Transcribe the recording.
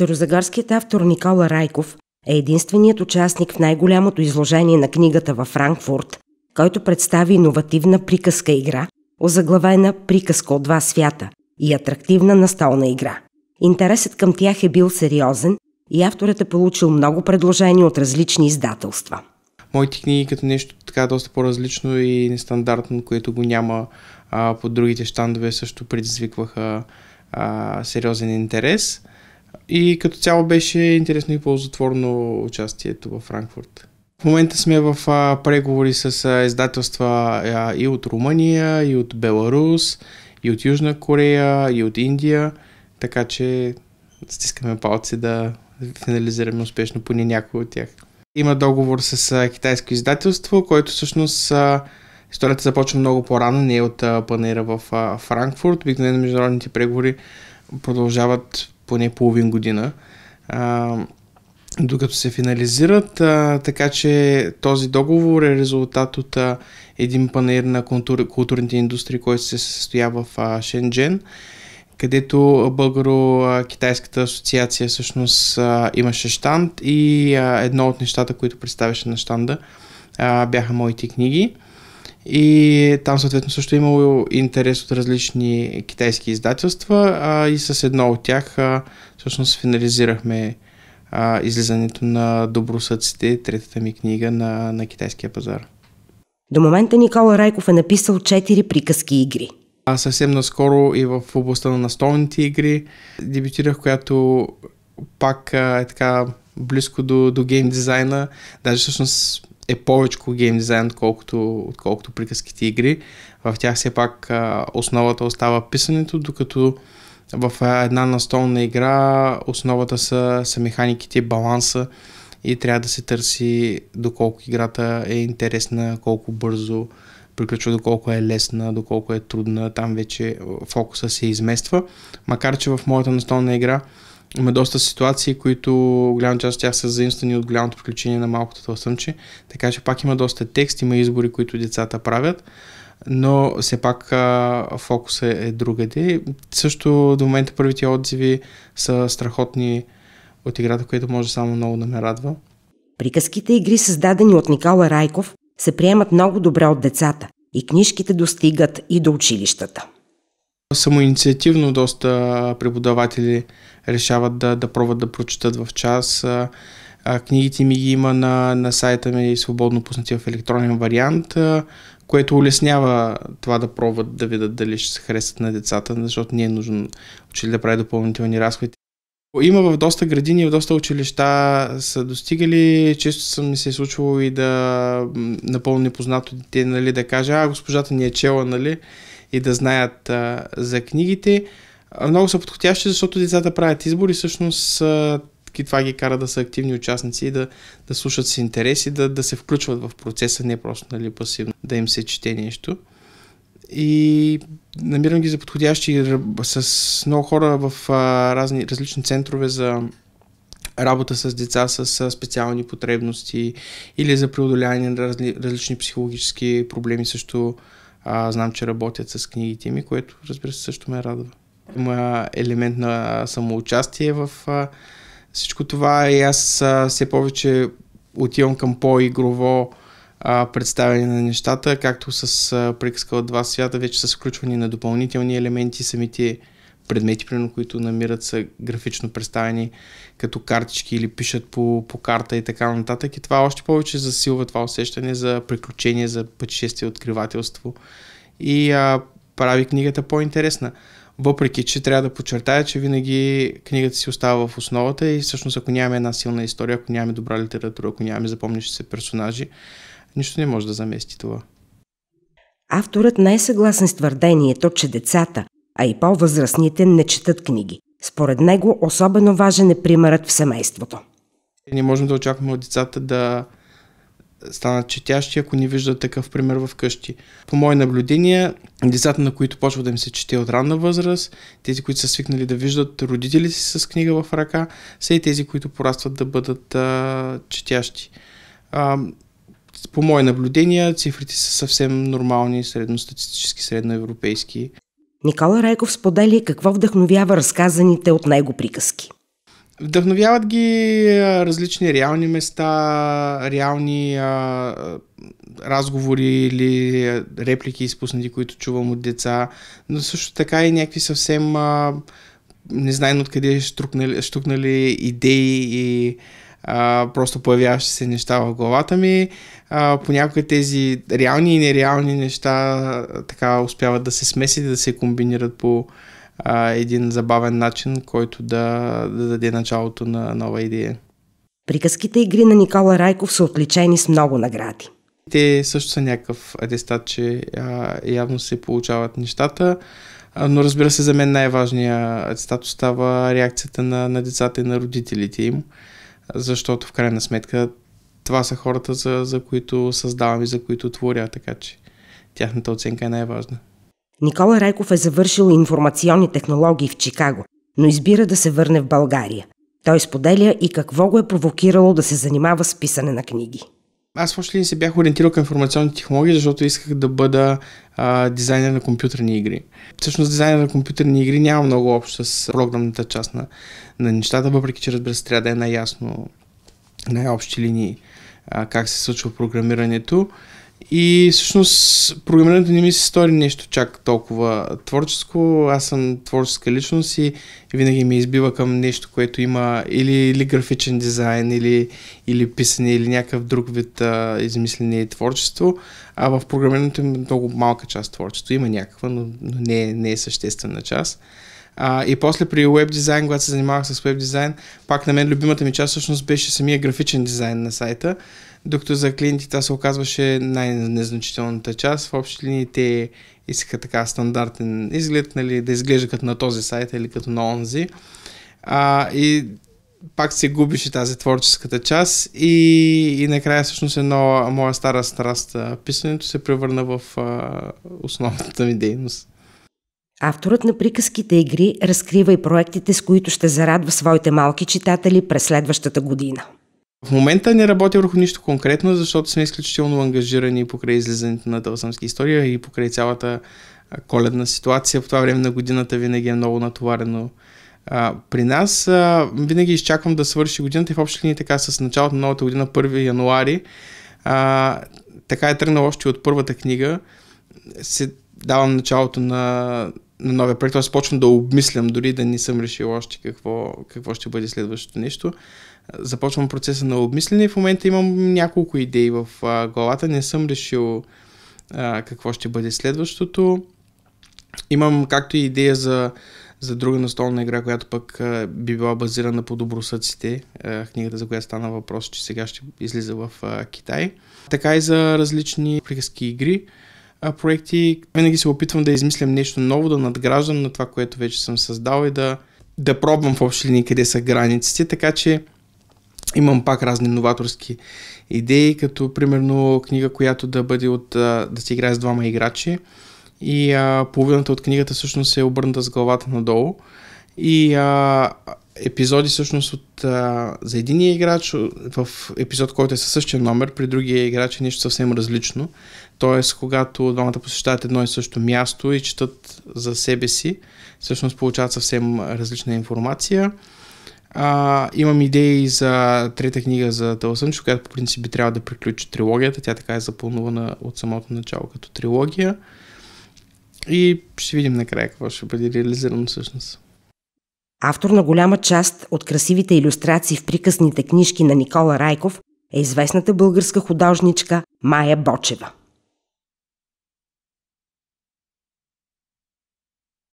Старозагарският автор Никола Райков е единственият участник в най-голямото изложение на книгата във Франкфурт, който представи иновативна приказка игра, озаглавена «Приказка от два свята» и атрактивна настолна игра. Интересът към тях е бил сериозен и авторът е получил много предложения от различни издателства. Моите книги като нещо така доста по-различно и нестандартно, което го няма а, по другите щандове, също предизвикваха а, сериозен интерес. И като цяло беше интересно и ползотворно участието в Франкфурт. В момента сме в преговори с издателства и от Румъния, и от Беларус, и от Южна Корея, и от Индия, така че стискаме палци да финализираме успешно поне някои от тях. Има договор с китайско издателство, който всъщност историята започва много по-рано, не е от панера в Франкфурт. Обикновено международните преговори продължават поне половин година, а, докато се финализират. А, така че този договор е резултат от а, един панер на култур, културните индустрии, който се състоява в а, Шенджен където Българо-Китайската асоциация всъщност имаше штанд и едно от нещата, които представяше на штанда, бяха моите книги и там съответно също е имало интерес от различни китайски издателства а, и с едно от тях а, всъщност финализирахме а, излизането на Добросъците, третата ми книга на, на китайския пазар. До момента Никола Райков е написал 4 приказки игри. А съвсем наскоро и в областта на настолните игри дебютирах, която пак а, е така близко до, до гейм дизайна. Даже всъщност е повече гейм дизайн, отколкото, отколкото приказките игри. В тях все пак а, основата остава писането, докато в една настолна игра основата са, са механиките, баланса и трябва да се търси доколко играта е интересна, колко бързо приключва, доколко е лесна, доколко е трудна. Там вече фокуса се измества. Макар, че в моята настолна игра има доста ситуации, които голяма част от тях са заимствани от голямото приключение на малкото тълсъмче, така че пак има доста текст, има избори, които децата правят, но все пак а, фокус е, е другаде. Също до момента първите отзиви са страхотни от играта, което може само много да ме радва. Приказките игри, създадени от Никола Райков, се приемат много добре от децата и книжките достигат и до училищата. Самоинициативно доста преподаватели решават да, да пробват да прочитат в час. книгите ми ги има на, на сайта ми свободно пуснати в електронен вариант, което улеснява това да пробват да видят дали ще се харесат на децата, защото не е нужно учили да прави допълнителни разходи. Има в доста градини, в доста училища са достигали, често съм ми се е случвало и да напълно непознато дете, нали, да каже, а госпожата ни е чела, нали, и да знаят а, за книгите. Много са подходящи, защото децата правят избори, всъщност а, това ги кара да са активни участници и да, да слушат с интерес и да, да се включват в процеса, не просто нали, пасивно да им се чете нещо. И намирам ги за подходящи с много хора в а, разни, различни центрове за работа с деца с специални потребности или за преодоляване на разли, различни психологически проблеми също а, знам, че работят с книгите ми, което разбира се също ме радва. Има елемент на самоучастие в а, всичко това и аз а, все повече отивам към по-игрово а, представяне на нещата, както с а, приказка от два свята, вече с включване на допълнителни елементи, самите предмети, примерно, които намират са графично представени като картички или пишат по, по карта и така нататък. И това още повече засилва това усещане за приключение, за пътешествие, откривателство и а, прави книгата по-интересна. Въпреки, че трябва да подчертая, че винаги книгата си остава в основата и всъщност ако нямаме една силна история, ако нямаме добра литература, ако нямаме запомнящи се персонажи, нищо не може да замести това. Авторът не е съгласен с твърдението, че децата, а и по-възрастните не четат книги. Според него особено важен е примерът в семейството. Не можем да очакваме от децата да станат четящи, ако не виждат такъв пример в къщи. По мои наблюдения, децата, на които почва да им се чете от ранна възраст, тези, които са свикнали да виждат родителите си с книга в ръка, са и тези, които порастват да бъдат а, четящи. А, по мои наблюдения, цифрите са съвсем нормални, средностатистически, средноевропейски. Никола Райков сподели какво вдъхновява разказаните от него приказки. Вдъхновяват ги различни реални места, реални а, разговори или реплики изпуснати, които чувам от деца, но също така и някакви съвсем а, незнайно откъде щукнали, штукнали идеи и а, просто появяващи се неща в главата ми. А, понякога тези реални и нереални неща така успяват да се смесят и да се комбинират по а, един забавен начин, който да, да даде началото на нова идея. Приказките игри на Никола Райков са отличени с много награди. Те също са някакъв атестат, че а, явно се получават нещата. Но разбира се, за мен най-важният статус става реакцията на, на децата и на родителите им защото в крайна сметка това са хората, за, за които създавам и за които творя, така че тяхната оценка е най-важна. Никола Райков е завършил информационни технологии в Чикаго, но избира да се върне в България. Той споделя и какво го е провокирало да се занимава с писане на книги аз въобще не се бях ориентирал към информационни технологии, защото исках да бъда а, дизайнер на компютърни игри. Всъщност дизайнер на компютърни игри няма много общо с програмната част на, на нещата, въпреки че разбира се трябва да е най-ясно, най-общи линии а, как се случва програмирането. И всъщност програмирането не ми се стори нещо чак толкова творческо. Аз съм творческа личност и винаги ме избива към нещо, което има или, или графичен дизайн, или, или писане, или някакъв друг вид а, измислене и творчество. А в програмирането има много малка част творчество. Има някаква, но, но не, е, не е съществена част. А, и после при веб дизайн, когато се занимавах с веб дизайн, пак на мен любимата ми част всъщност беше самия графичен дизайн на сайта докато за клиентите се оказваше най-незначителната част. В общи линии те искаха така стандартен изглед, нали, да изглежда като на този сайт или като на онзи. А, и пак се губише тази творческата част и, и накрая всъщност едно моя стара страст писането се превърна в а, основната ми дейност. Авторът на приказките игри разкрива и проектите, с които ще зарадва своите малки читатели през следващата година. В момента не работя върху нищо конкретно, защото сме изключително ангажирани покрай излизането на Тълсъмски история и покрай цялата коледна ситуация. в това време на годината винаги е много натоварено а, при нас. А, винаги изчаквам да свърши годината и в общи линии така с началото на новата година, 1 януари. А, така е тръгнал още от първата книга. Се давам началото на на новия проект. Аз почвам да обмислям, дори да не съм решил още какво, какво ще бъде следващото нещо. Започвам процеса на обмислене и в момента имам няколко идеи в а, главата. Не съм решил а, какво ще бъде следващото. Имам както и идея за, за друга настолна игра, която пък а, би била базирана по добросъците, а, книгата за която стана въпрос, че сега ще излиза в а, Китай. Така и за различни приказки игри проекти, винаги се опитвам да измислям нещо ново, да надграждам на това, което вече съм създал и да, да пробвам в общи линии къде са границите, така че имам пак разни новаторски идеи, като примерно книга, която да бъде от да се играе с двама играчи и а, половината от книгата всъщност е обърната с главата надолу и а, епизоди всъщност от, а, за единия играч в епизод, който е със същия номер, при другия играч е нещо съвсем различно. Тоест, когато двамата посещават едно и също място и четат за себе си, всъщност получават съвсем различна информация. А, имам идеи за трета книга за Тълсънчо, която по принцип би трябва да приключи трилогията. Тя така е запълнувана от самото начало като трилогия. И ще видим накрая какво ще бъде реализирано всъщност. Автор на голяма част от красивите иллюстрации в приказните книжки на Никола Райков е известната българска художничка Майя Бочева.